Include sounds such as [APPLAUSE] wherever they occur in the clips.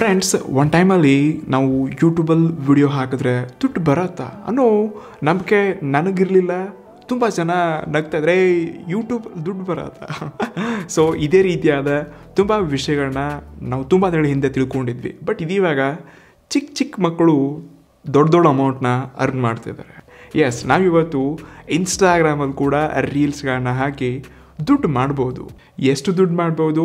friends one ಟೈಮಲ್ಲಿ ನಾವು ಯೂಟ್ಯೂಬಲ್ಲಿ ವಿಡಿಯೋ ಹಾಕಿದ್ರೆ ದುಡ್ಡು ಬರತ್ತಾ ಅನ್ನೋ ನಂಬಿಕೆ ನನಗಿರಲಿಲ್ಲ ತುಂಬ ಜನ ನಗ್ತಾಯಿದ್ರೆ ಯೂಟ್ಯೂಬ್ ದುಡ್ಡು ಬರತ್ತ ಸೊ [LAUGHS] ಇದೇ ರೀತಿಯಾದ ತುಂಬ ವಿಷಯಗಳನ್ನ ನಾವು ತುಂಬ ದಿನ ಹಿಂದೆ ತಿಳ್ಕೊಂಡಿದ್ವಿ ಬಟ್ ಇದೀವಾಗ ಚಿಕ್ಕ ಚಿಕ್ಕ ಮಕ್ಕಳು ದೊಡ್ಡ ದೊಡ್ಡ ಅಮೌಂಟ್ನ ಅರ್ನ್ ಮಾಡ್ತಿದ್ದಾರೆ ಎಸ್ ನಾವಿವತ್ತು ಇನ್ಸ್ಟಾಗ್ರಾಮಲ್ಲಿ ಕೂಡ ರೀಲ್ಸ್ಗಳನ್ನ ಹಾಕಿ ದುಡ್ಡು ಮಾಡ್ಬೋದು ಎಷ್ಟು ದುಡ್ಡು ಮಾಡ್ಬೋದು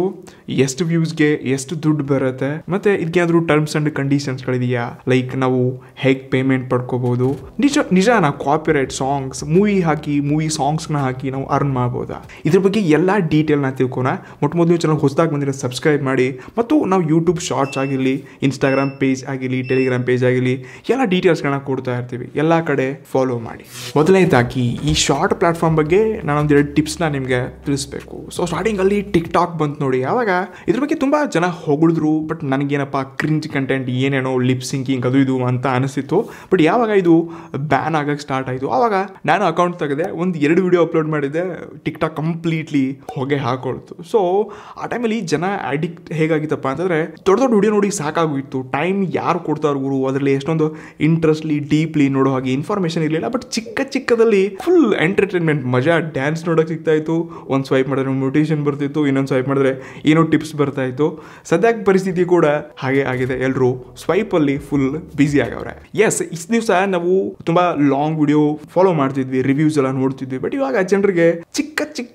ಎಷ್ಟು ವ್ಯೂಸ್ಗೆ ಎಷ್ಟು ದುಡ್ಡು ಬರುತ್ತೆ ಮತ್ತು ಆದರೂ ಟರ್ಮ್ಸ್ ಆ್ಯಂಡ್ ಕಂಡೀಷನ್ಸ್ಗಳಿದೆಯಾ ಲೈಕ್ ನಾವು ಹೇಗೆ ಪೇಮೆಂಟ್ ಪಡ್ಕೋಬೋದು ನಿಜ ನಿಜಾನ ಕಾಪಿರೈಟ್ ಸಾಂಗ್ಸ್ ಮೂವಿ ಹಾಕಿ ಮೂವಿ ಸಾಂಗ್ಸ್ನ ಹಾಕಿ ನಾವು ಅರ್ನ್ ಮಾಡ್ಬೋದಾ ಇದ್ರ ಬಗ್ಗೆ ಎಲ್ಲ ಡೀಟೇಲ್ನ ತಿಳ್ಕೊಣ ಮೊಟ್ಟ ಮೊದಲು ಚೆನ್ನಾಗಿ ಹೊಸದಾಗಿ ಬಂದಿರೋ ಸಬ್ಸ್ಕ್ರೈಬ್ ಮಾಡಿ ಮತ್ತು ನಾವು ಯೂಟ್ಯೂಬ್ ಶಾರ್ಟ್ಸ್ ಆಗಿರಲಿ ಇನ್ಸ್ಟಾಗ್ರಾಮ್ ಪೇಜ್ ಆಗಿರಲಿ ಟೆಲಿಗ್ರಾಮ್ ಪೇಜ್ ಆಗಿರಲಿ ಎಲ್ಲ ಡೀಟೇಲ್ಸ್ಗಳನ್ನ ಕೊಡ್ತಾ ಇರ್ತೀವಿ ಎಲ್ಲ ಕಡೆ ಫಾಲೋ ಮಾಡಿ ಮೊದಲನೇದಾಗಿ ಈ ಶಾರ್ಟ್ ಪ್ಲಾಟ್ಫಾರ್ಮ್ ಬಗ್ಗೆ ಎರಡು ಟಿಪ್ಸ್ನ ನಿಮಗೆ ತಿಳಿಸ್ಬೇಕು ಸೊ ಸ್ಟಾರ್ಟಿಂಗಲ್ಲಿ ಟಿಕ್ ಟಾಕ್ ಬಂತು ನೋಡಿ ಆವಾಗ ಇದ್ರ ಬಗ್ಗೆ ತುಂಬ ಜನ ಹೊಗಳಿದ್ರು ಬಟ್ ನನಗೇನಪ್ಪ ಕ್ರಿಂಜ್ ಕಂಟೆಂಟ್ ಏನೇನೋ ಲಿಪ್ ಸಿಂಕಿಂಗ್ ಅದು ಇದು ಅಂತ ಅನಿಸಿತ್ತು ಬಟ್ ಯಾವಾಗ ಇದು ಬ್ಯಾನ್ ಆಗೋಕ್ಕೆ ಸ್ಟಾರ್ಟ್ ಆಯಿತು ಆವಾಗ ನಾನು ಅಕೌಂಟ್ ತೆಗೆದೆ ಒಂದು ಎರಡು ವಿಡಿಯೋ ಅಪ್ಲೋಡ್ ಮಾಡಿದೆ ಟಿಕ್ ಟಾಕ್ ಕಂಪ್ಲೀಟ್ಲಿ ಹೊಗೆ ಹಾಕೊಳ್ತು ಸೊ ಆ ಟೈಮಲ್ಲಿ ಜನ ಅಡಿಕ್ಟ್ ಹೇಗಾಗಿತ್ತಪ್ಪ ಅಂತಂದರೆ ದೊಡ್ಡ ದೊಡ್ಡ ವಿಡಿಯೋ ನೋಡಿ ಸಾಕಾಗೋಯಿತು ಟೈಮ್ ಯಾರು ಕೊಡ್ತಾರ ಗುರು ಅದರಲ್ಲಿ ಎಷ್ಟೊಂದು ಇಂಟ್ರೆಸ್ಟ್ಲಿ ಡೀಪ್ಲಿ ನೋಡೋ ಹಾಗೆ ಇನ್ಫಾರ್ಮೇಷನ್ ಇರಲಿಲ್ಲ ಬಟ್ ಚಿಕ್ಕ ಚಿಕ್ಕದಲ್ಲಿ ಫುಲ್ ಎಂಟರ್ಟೈನ್ಮೆಂಟ್ ಮಜಾ ಡ್ಯಾನ್ಸ್ ನೋಡೋಕೆ ಸಿಗ್ತಾ ಇತ್ತು ಒಂದು ಸ್ವೈಪ್ ಮಾಡಿದ್ರೆ ಮೋಟಿವೇಶನ್ ಬರ್ತಿತ್ತು ಇನ್ನೊಂದು ಸ್ವೈಪ್ ಮಾಡಿದ್ರೆ ಏನೋ ಟಿಪ್ಸ್ ಬರ್ತಾ ಇತ್ತು ಸದ್ಯಕ್ಕೆ ಪರಿಸ್ಥಿತಿ ಕೂಡ ಹಾಗೆ ಆಗಿದೆ ಎಲ್ಲರೂ ಅಲ್ಲಿ ಫುಲ್ ಬ್ಯುಸಿ ಆಗವ್ರೆ ಎಸ್ ಇಷ್ಟು ದಿವಸ ನಾವು ತುಂಬ ಲಾಂಗ್ ವಿಡಿಯೋ ಫಾಲೋ ಮಾಡ್ತಿದ್ವಿ ರಿವ್ಯೂಸ್ ಎಲ್ಲ ನೋಡ್ತಿದ್ವಿ ಬಟ್ ಇವಾಗ ಜನರಿಗೆ ಚಿಕ್ಕ ಚಿಕ್ಕ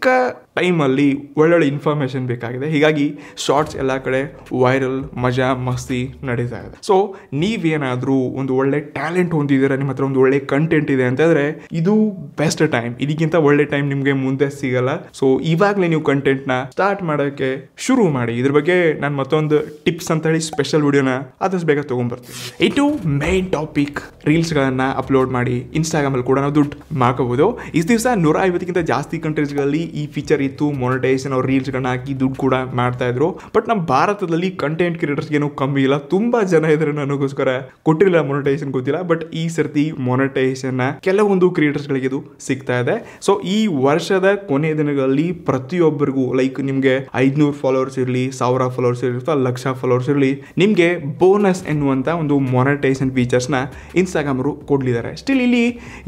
ಟೈಮಲ್ಲಿ ಒಳ್ಳೊಳ್ಳೆ ಇನ್ಫಾರ್ಮೇಶನ್ ಬೇಕಾಗಿದೆ ಹೀಗಾಗಿ ಶಾರ್ಟ್ಸ್ ಎಲ್ಲ ಕಡೆ ವೈರಲ್ ಮಜಾ ಮಸ್ತಿ ನಡೀತಾ ಇದೆ ಸೊ ನೀವೇನಾದರೂ ಒಂದು ಒಳ್ಳೆ ಟ್ಯಾಲೆಂಟ್ ಹೊಂದಿದ್ದೀರಾ ನಿಮ್ಮ ಹತ್ರ ಒಂದು ಒಳ್ಳೆ ಕಂಟೆಂಟ್ ಇದೆ ಅಂತಂದ್ರೆ ಇದು ಬೆಸ್ಟ್ ಟೈಮ್ ಇದಕ್ಕಿಂತ ಒಳ್ಳೆ ಟೈಮ್ ನಿಮಗೆ ಮುಂದೆ ಸಿಗಲ್ಲ ಸೊ ಇವಾಗಲೇ ನೀವು ಕಂಟೆಂಟ್ನ ಸ್ಟಾರ್ಟ್ ಮಾಡೋಕ್ಕೆ ಶುರು ಮಾಡಿ ಇದ್ರ ಬಗ್ಗೆ ನಾನು ಮತ್ತೊಂದು ಟಿಪ್ಸ್ ಅಂತ ಹೇಳಿ ಸ್ಪೆಷಲ್ ವಿಡಿಯೋನ ಆದಷ್ಟು ಬೇಗ ತೊಗೊಂಡ್ಬರ್ತೀನಿ ಇಟ್ಟು ಮೇನ್ ಟಾಪಿಕ್ ರೀಲ್ಸ್ಗಳನ್ನು ಅಪ್ಲೋಡ್ ಮಾಡಿ ಇನ್ಸ್ಟಾಗ್ರಾಮಲ್ಲಿ ಕೂಡ ನಾವು ದುಡ್ಡು ಮಾಡ್ಕೋಬೋದು ಈ ದಿವಸ ನೂರ ಐವತ್ತಕ್ಕಿಂತ ಜಾಸ್ತಿ ಕಂಟ್ರೀಸ್ಗಳಲ್ಲಿ ಈ ಫೀಚರ್ ಇತ್ತು ಮೊನಿಟೈಸೇಷನ್ ಅವ್ರು ರೀಲ್ಸ್ಗಳನ್ನ ಹಾಕಿ ದುಡ್ಡು ಕೂಡ ಮಾಡ್ತಾ ಇದ್ರು ಬಟ್ ನಮ್ಮ ಭಾರತದಲ್ಲಿ ಕಂಟೆಂಟ್ ಕ್ರಿಯೇಟರ್ಸ್ಗೆ ಏನು ಕಮ್ಮಿ ಇಲ್ಲ ತುಂಬ ಜನ ಇದ್ರೆ ನನಗೋಸ್ಕರ ಕೊಟ್ಟಿರಲಿಲ್ಲ ಮೊನಟೈಸೇಷನ್ ಗೊತ್ತಿಲ್ಲ ಬಟ್ ಈ ಸರ್ತಿ ಮೊನಿಟೈಸೇಷನ್ನ ಕೆಲವೊಂದು ಕ್ರಿಯೇಟರ್ಸ್ಗಳಿಗೆ ಇದು ಸಿಗ್ತಾ ಇದೆ ಸೊ ಈ ವರ್ಷದ ಕೊನೆ ದಿನಗಳಲ್ಲಿ ಅಲ್ಲಿ ಪ್ರತಿಯೊಬ್ಬರಿಗೂ ಲೈಕ್ ನಿಮಗೆ ಐದ್ನೂರು ಫಾಲೋವರ್ಸ್ ಇರಲಿ ಸಾವಿರ ಫಾಲೋವರ್ಸ್ ಇರಲಿ ಅಥವಾ ಲಕ್ಷ ಫಾಲೋವರ್ಸ್ ಇರಲಿ ನಿಮಗೆ ಬೋನಸ್ ಎನ್ನುವಂಥ ಒಂದು ನ ಇನ್ಸ್ಟಾಗ್ರಾಮ್ ಇನ್ಸ್ಟಾಗ್ರಾಮರು ಕೊಡ್ಲಿದ್ದಾರೆ ಸ್ಟಿಲ್ ಇಲ್ಲಿ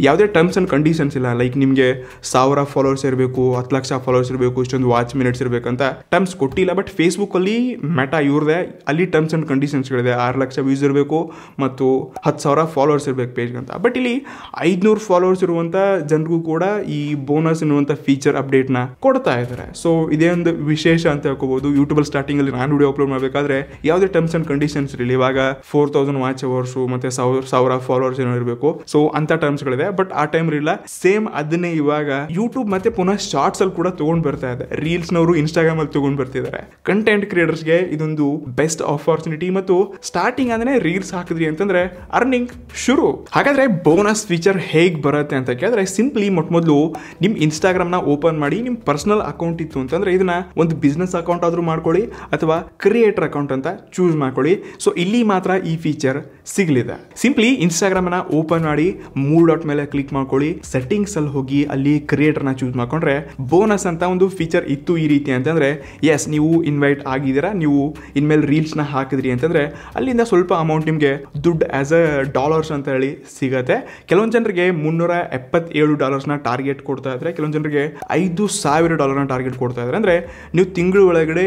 ಯಾವುದೇ ಟರ್ಮ್ಸ್ ಅಂಡ್ ಕಂಡೀಷನ್ಸ್ ಇಲ್ಲ ಲೈಕ್ ನಿಮಗೆ ಸಾವಿರ ಫಾಲೋವರ್ಸ್ ಇರಬೇಕು ಹತ್ತು ಲಕ್ಷ ಫಾಲೋವರ್ಸ್ ಇರಬೇಕು ಇಷ್ಟೊಂದು ವಾಚ್ ಮಿನಿಟ್ಸ್ ಇರಬೇಕಂತ ಟರ್ಮ್ಸ್ ಕೊಟ್ಟಿಲ್ಲ ಬಟ್ ಫೇಸ್ಬುಕ್ಕಲ್ಲಿ ಮೆಟಾ ಇವ್ರದೆ ಅಲ್ಲಿ ಟರ್ಮ್ಸ್ ಕಂಡೀಷನ್ಸ್ ಕಂಡೀಷನ್ಸ್ಗಳಿದೆ ಆರು ಲಕ್ಷ ವ್ಯೂಸ್ ಇರಬೇಕು ಮತ್ತು ಹತ್ತು ಸಾವಿರ ಫಾಲೋವರ್ಸ್ ಇರಬೇಕು ಪೇಜ್ ಅಂತ ಬಟ್ ಇಲ್ಲಿ ಐದುನೂರು ಫಾಲೋವರ್ಸ್ ಇರುವಂಥ ಜನರಿಗೂ ಕೂಡ ಈ ಬೋನಸ್ ಎನ್ನುವಂಥ ಫೀಚರ್ ಅಪ್ಡೇಟ್ನ ಕೊಡ್ತಾ ಇದ್ದಾರೆ ಸೊ ಇದೇ ಒಂದು ವಿಶೇಷ ಅಂತ ಹೇಳ್ಕೋಬಹುದು ಸ್ಟಾರ್ಟಿಂಗ್ ಸ್ಟಾರ್ಟಿಂಗಲ್ಲಿ ನಾನು ವಿಡಿಯೋ ಅಪ್ಲೋಡ್ ಮಾಡಬೇಕಾದ್ರೆ ಯಾವುದೇ ಟರ್ಮ್ಸ್ ಆ್ಯಂಡ್ ಕಂಡೀಷನ್ಸ್ ಇರಲಿ ಇವಾಗ ಫೋರ್ ತೌಸಂಡ್ ವಾಚ್ ಅವರ್ಸು ಮತ್ತೆ ಸಾವಿರ ಸಾವಿರ ಫಾಲೋವರ್ಸ್ ಏನೋ ಇರಬೇಕು ಸೊ ಅಂತ ಟರ್ಮ್ಸ್ಗಳಿದೆ ಬಟ್ ಆ ಟೈಮ್ ಇರಲಿಲ್ಲ ಸೇಮ್ ಅದನ್ನೇ ಇವಾಗ ಯೂಟ್ಯೂಬ್ ಮತ್ತೆ ಪುನಃ ಶಾರ್ಟ್ಸ್ ಅಲ್ಲಿ ಕೂಡ ತೊಗೊಂಡು ಬರ್ತಾ ಇದೆ ರೀಲ್ಸ್ನವರು ಇನ್ಸ್ಟಾಗ್ರಾಮ್ ಅಲ್ಲಿ ತಗೊಂಡ್ ಬರ್ತಿದ್ದಾರೆ ಕಂಟೆಂಟ್ ಕ್ರಿಯೇಟರ್ಸ್ಗೆ ಇದೊಂದು ಬೆಸ್ಟ್ ಆಪರ್ಚುನಿಟಿ ಮತ್ತು ಸ್ಟಾರ್ಟಿಂಗ್ ಅಂದ್ರೆ ರೀಲ್ಸ್ ಹಾಕಿದ್ರಿ ಅಂತಂದ್ರೆ ಅರ್ನಿಂಗ್ ಶುರು ಹಾಗಾದ್ರೆ ಬೋನಸ್ ಫೀಚರ್ ಹೇಗೆ ಬರುತ್ತೆ ಅಂತ ಕೇಳಿದ್ರೆ ಸಿಂಪ್ಲಿ ಮೊಟ್ಟ ಮೊದಲು ನಿಮ್ಮ ಇನ್ಸ್ಟಾಗ್ರಾಮ್ನ ಓಪನ್ ಮಾಡಿ ನಿಮ್ಮ ಪರ್ಸನಲ್ ಅಕೌಂಟ್ ಇತ್ತು ಅಂತಂದ್ರೆ ಇದನ್ನ ಒಂದು ಬಿಸ್ನೆಸ್ ಅಕೌಂಟ್ ಆದರೂ ಮಾಡ್ಕೊಳ್ಳಿ ಅಥವಾ ಕ್ರಿಯೇಟರ್ ಅಕೌಂಟ್ ಅಂತ ಚೂಸ್ ಮಾಡ್ಕೊಳ್ಳಿ ಸೊ ಇಲ್ಲಿ ಮಾತ್ರ ಈ ಫೀಚರ್ ಸಿಗಲಿದೆ ಸಿಂಪ್ಲಿ ಇನ್ಸ್ಟಾಗ್ರಾಮ್ನ ಓಪನ್ ಮಾಡಿ ಮೂರ್ ಡಾಟ್ ಮೇಲೆ ಕ್ಲಿಕ್ ಮಾಡ್ಕೊಳ್ಳಿ ಸೆಟ್ಟಿಂಗ್ಸ್ ಅಲ್ಲಿ ಹೋಗಿ ಅಲ್ಲಿ ಕ್ರಿಯೇಟರ್ನ ಚೂಸ್ ಮಾಡ್ಕೊಂಡ್ರೆ ಬೋನಸ್ ಅಂತ ಒಂದು ಫೀಚರ್ ಇತ್ತು ಈ ರೀತಿ ಅಂತಂದ್ರೆ ಎಸ್ ನೀವು ಇನ್ವೈಟ್ ಆಗಿದ್ದೀರಾ ನೀವು ಇನ್ಮೇಲೆ ರೀಲ್ಸ್ನ ಹಾಕಿದ್ರಿ ಅಂತಂದ್ರೆ ಅಲ್ಲಿಂದ ಸ್ವಲ್ಪ ಅಮೌಂಟ್ ನಿಮಗೆ ದುಡ್ಡು ಆಸ್ ಅ ಡಾಲರ್ಸ್ ಅಂತ ಹೇಳಿ ಸಿಗತ್ತೆ ಕೆಲವೊಂದು ಜನರಿಗೆ ಮುನ್ನೂರ ಎಪ್ಪತ್ತೇಳು ನ ಟಾರ್ಗೆಟ್ ಕೊಡ್ತಾ ಇದ್ರೆ ಕೆಲವೊಂದು ಜನರಿಗೆ ಐದು ಸಾವಿರ ಡಾಲರ್ನ ಟಾರ್ಗೆಟ್ ಕೊಡ್ತಾ ಇದ್ದಾರೆ ಅಂದ್ರೆ ನೀವು ತಿಂಗಳ ಒಳಗಡೆ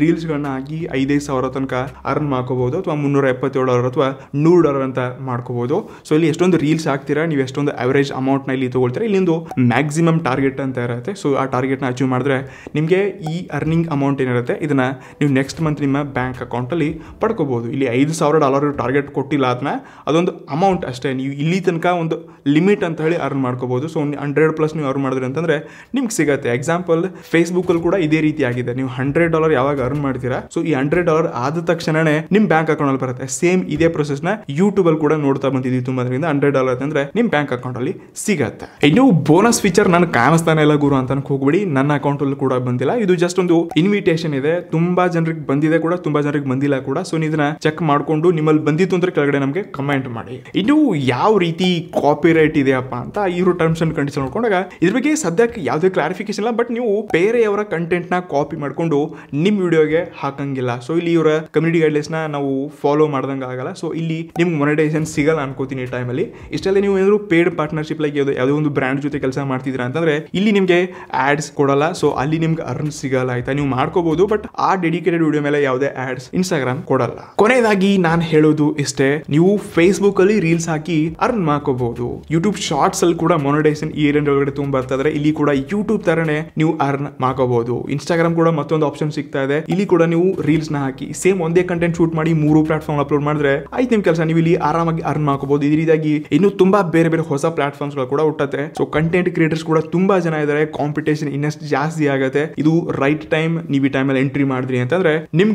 ರೀಲ್ಸ್ ಗಳನ್ನ ಹಾಕಿ ಐದೈದು ಸಾವಿರ ತನಕ ಅರ್ನ್ ಮಾಡ್ಕೋಬಹುದು ಅಥವಾ ಮುನ್ನೂರ ಎಪ್ಪತ್ತೇಳು ಡಾಲರ್ ಅಥವಾ ನೂರು ಡಾಲರ್ ಅಂತ ಮಾಡ್ಕೋಬಹುದು ಸೊ ಇಲ್ಲಿ ಎಷ್ಟೊಂದು ರೀಲ್ಸ್ ಆಗ್ತೀರಾ ನೀವು ಎಷ್ಟೊಂದು ಅವರೇಜ್ ನ ಇಲ್ಲಿ ತೊಗೊಳ್ತೀರಾ ಇಲ್ಲಿಂದು ಮ್ಯಾಕ್ಸಿಮಮ್ ಟಾರ್ಗೆಟ್ ಅಂತ ಇರುತ್ತೆ ಸೊ ಆ ಟಾರ್ಗೆಟ್ ನ ಅಚೀವ್ ಮಾಡಿದ್ರೆ ನಿಮಗೆ ಈ ಅರ್ನಿಂಗ್ ಅಮೌಂಟ್ ಏನಿರುತ್ತೆ ಇದನ್ನ ನೀವು ನೆಕ್ಸ್ಟ್ ಮಂತ್ ನಿಮ್ಮ ಬ್ಯಾಂಕ್ ಅಕೌಂಟಲ್ಲಿ ಪಡ್ಕೋಬಹುದು ಇಲ್ಲಿ ಐದು ಸಾವಿರ ಡಾಲರ್ ಟಾರ್ಗೆಟ್ ಕೊಟ್ಟಿಲ್ಲ ಅದನ್ನ ಅದೊಂದು ಅಮೌಂಟ್ ಅಷ್ಟೇ ನೀವು ಇಲ್ಲಿ ತನಕ ಒಂದು ಲಿಮಿಟ್ ಅಂತ ಹೇಳಿ ಅರ್ನ್ ಮಾಡ್ಕೋಬಹುದು ಸೊ ಹಂಡ್ರೆಡ್ ಪ್ಲಸ್ ನೀವು ಅರ್ನ್ ಮಾಡಿದ್ರೆ ಅಂತಂದ್ರೆ ನಿಮ್ಗೆ ಸಿಗುತ್ತೆ ಎಕ್ಸಾಂಪಲ್ ಫೇಸ್ಬುಕ್ ಅಲ್ಲಿ ಕೂಡ ಇದೇ ರೀತಿ ಆಗಿದೆ ನೀವು ಹಂಡ್ರೆಡ್ ಡಾಲರ್ ಯಾವಾಗ ಅರ್ನ್ ಮಾಡ್ತೀರಾ ಸೊ ಈ ಹಂಡ್ರೆಡ್ ಡಾಲರ್ ಆದ ತಕ್ಷಣನೇ ನಿಮ್ಮ ಬ್ಯಾಂಕ್ ಅಕೌಂಟ್ ಅಲ್ಲಿ ಬರುತ್ತೆ ಸೇಮ್ ಇದೇ ಪ್ರೊಸೆಸ್ನ ನ ಯೂಟ್ಯೂಬ್ ಅಲ್ಲಿ ಕೂಡ ನೋಡ್ತಾ ಬಂದಿದ್ದೀವಿ ತುಂಬಾ ಹಂಡ್ರೆಡ್ ಡಾಲರ್ ಅಂದ್ರೆ ನಿಮ್ ಬ್ಯಾಂಕ್ ಅಕೌಂಟ್ ಅಲ್ಲಿ ಸಿಗತ್ತೆ ಇನ್ನು ಬೋನಸ್ ಫೀಚರ್ ನನ್ನ ಕಾಣಿಸ್ತಾನೆ ಇಲ್ಲ ಗುರು ಅಂತ ಹೋಗ್ಬಿಡಿ ನನ್ನ ಅಕೌಂಟ್ ಅಲ್ಲಿ ಕೂಡ ಬಂದಿಲ್ಲ ಇದು ಜಸ್ಟ್ ಒಂದು ಇನ್ವಿಟೇಷನ್ ಇದೆ ತುಂಬಾ ಜನರಿಗೆ ಬಂದಿದೆ ಕೂಡ ತುಂಬಾ ಜನರಿಗೆ ಬಂದಿಲ್ಲ ಕೂಡ ಸೊ ಇದನ್ನ ಚೆಕ್ ಮಾಡ್ಕೊಂಡು ನಿಮ್ಮಲ್ಲಿ ಬಂದಿತ್ತು ಅಂದ್ರೆ ಕೆಳಗಡೆ ನಮಗೆ ಕಮೆಂಟ್ ಮಾಡಿ ಇನ್ನು ಯಾವ ರೀತಿ ಕಾಪಿ ರೈಟ್ ಇದೆಯಪ್ಪ ಅಂತ ಇವರು ಟರ್ಮ್ಸ್ ಅಂಡ್ ಕಂಡೀಷನ್ ನೋಡ್ಕೊಂಡಾಗ ಇದ್ರ ಬಗ್ಗೆ ಸದ್ಯಕ್ಕೆ ಯಾವುದೇ ಕ್ಲಾರಿಫಿಕೇಶನ್ ಇಲ್ಲ ಬಟ್ ನೀವು ಬೇರೆಯವರ ಕಂಟೆಂಟ್ ನ ಕಾಪಿ ಮಾಡಿಕೊಂಡು ನಿಮ್ ವಿಡಿಯೋಗೆ ಹಾಕಂಗಿಲ್ಲ ಸೊ ಇಲ್ಲಿ ಇವರ ಕಮ್ಯುನಿಟಿ ಗೈಡ್ಲೈನ್ಸ್ ನ ನಾವು ಫಾಲೋ ಮಾಡ್ದಂಗೆ ಆಗಲ್ಲ ಸೊ ಇಲ್ಲಿ ನಿಮ್ಗೆ ಮೊನಿಟೈಸೇಷನ್ ಸಿಗಲ್ಲ ಅನ್ಕೋತೀನಿ ಈ ಟೈಮಲ್ಲಿ ಇಷ್ಟಲ್ಲಿ ನೀವು ಏನಾದರೂ ಪೇಡ್ ಪಾರ್ಟ್ನರ್ಶಿಪ್ ಲೈಕ್ ಯಾವುದೋ ಯಾವುದೋ ಒಂದು ಬ್ರ್ಯಾಂಡ್ ಜೊತೆ ಕೆಲಸ ಮಾಡ್ತಿದ್ದೀರಾ ಅಂತಂದರೆ ಇಲ್ಲಿ ನಿಮಗೆ ಆಡ್ಸ್ ಕೊಡಲ್ಲ ಸೊ ಅಲ್ಲಿ ನಿಮ್ಗೆ ಅರ್ನ್ ಸಿಗಲ್ಲ ಆಯ್ತಾ ನೀವು ಮಾಡ್ಕೋಬಹುದು ಬಟ್ ಆ ಡೆಡಿಕೇಟೆಡ್ ವಿಡಿಯೋ ಮೇಲೆ ಯಾವುದೇ ಆಡ್ಸ್ ಇನ್ಸ್ಟಾಗ್ರಾಮ್ ಕೊಡಲ್ಲ ಕೊನೆಯದಾಗಿ ನಾನು ಹೇಳೋದು ಇಷ್ಟೇ ನೀವು ಫೇಸ್ಬುಕ್ ಅಲ್ಲಿ ರೀಲ್ಸ್ ಹಾಕಿ ಅರ್ನ್ ಮಾಡ್ಕೋಬಹುದು ಯೂಟ್ಯೂಬ್ ಶಾರ್ಟ್ಸ್ ಅಲ್ಲಿ ಕೂಡ ಮೊನಿಟೈಸೇಷನ್ ಈ ಏರಿಯಾ ಒಳಗಡೆ ತುಂಬ ಇದ್ರೆ ಇಲ್ಲಿ ಕೂಡ ಯೂಟ್ಯೂಬ್ ತರನೇ ನೀವು ಅರ್ನ್ ಮಾಡ್ಕೋಬಹುದು ಇನ್ಸ್ಟಾಗ್ರಾಮ್ ಕೂಡ ಮತ್ತೊಂದು ಆಪ್ಷನ್ ಸಿಗ್ತಾ ಇದೆ ಇಲ್ಲಿ ಕೂಡ ನೀವು ರೀಲ್ಸ್ ನ ಹಾಕಿ ಸೇಮ್ ಒಂದೇ ಕಂಟೆಂಟ್ ಶೂಟ್ ಮಾಡಿ ಮೂರು ಪ್ಲಾಟ್ಫಾರ್ಮ್ ಅಪ್ಲೋಡ್ ಮಾಡಿದ್ರೆ ಆಯ್ತು ನಿಮ್ಗೆ ಕೆಲಸ ನೀವು ಇಲ್ಲಿ ಆರಾಮಾಗಿ ಅರ್ನ್ ಮಾಡ್ಕೋಬಹುದು ಈ ರೀತಿಯಾಗಿ ಇನ್ನು ತುಂಬಾ ಬೇರೆ ಬೇರೆ ಹೊಸ ಪ್ಲಾಟ್ಫಾರ್ಮ್ಸ್ ಗಳು ಕೂಡ ಹುಟ್ಟುತ್ತೆ ಸೊ ಕಂಟೆಂಟ್ ಕ್ರಿಯೇಟರ್ಸ್ ಕೂಡ ತುಂಬಾ ಜನ ಇದಾರೆ ಕಾಂಪಿಟೇಷನ್ ಇನ್ನಷ್ಟು ಜಾಸ್ತಿ ಆಗುತ್ತೆ ಇದು ರೈಟ್ ಟೈಮ್ ನೀವು ಈ ಟೈಮಲ್ಲಿ ಎಂಟ್ರಿ ಮಾಡಿದ್ರಿ ಅಂತಂದ್ರೆ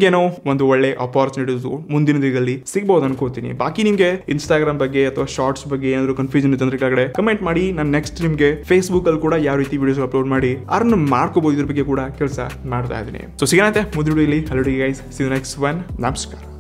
ಏನೋ ಒಂದು ಒಳ್ಳೆ ಅಪಾರ್ಚುನಿಟೀಸ್ ಮುಂದಿನ ದಿನದಲ್ಲಿ ಸಿಗಬಹುದು ಅನ್ಕೋತೀನಿ ಬಾಕಿ ನಿಮ್ಗೆ ಇನ್ಸ್ಟಾಗ್ರಾಮ್ ಬಗ್ಗೆ ಅಥವಾ ಶಾರ್ಟ್ಸ್ ಬಗ್ಗೆ ಏನಾದ್ರು ಕನ್ಫ್ಯೂಷನ್ ಇತ್ತಂದ್ರೆ ಕೆಳಗಡೆ ಕಮೆಂಟ್ ಮಾಡಿ ನಾನು ನೆಕ್ಸ್ಟ್ ನಿಮ್ಗೆ ಫೇಸ್ಬುಕ್ ಅಲ್ಲಿ ಕೂಡ ಯಾವ ರೀತಿ ವಿಡಿಯೋಸ್ ಅಪ್ಲೋಡ್ ಮಾಡಿ ಅರ್ನ್ ಮಾಡ್ಕೋಬಹುದು ಇದ್ರ ಬಗ್ಗೆ ಕೂಡ ಕೆಲಸ ಮಾಡ್ತಾ ಇದ್ದೀನಿ ಸೊ ಸಿಗತ್ತೆ ಮುದ್ದುಡಿಯಲ್ಲಿ hello guys see next one ನಮಸ್ಕಾರ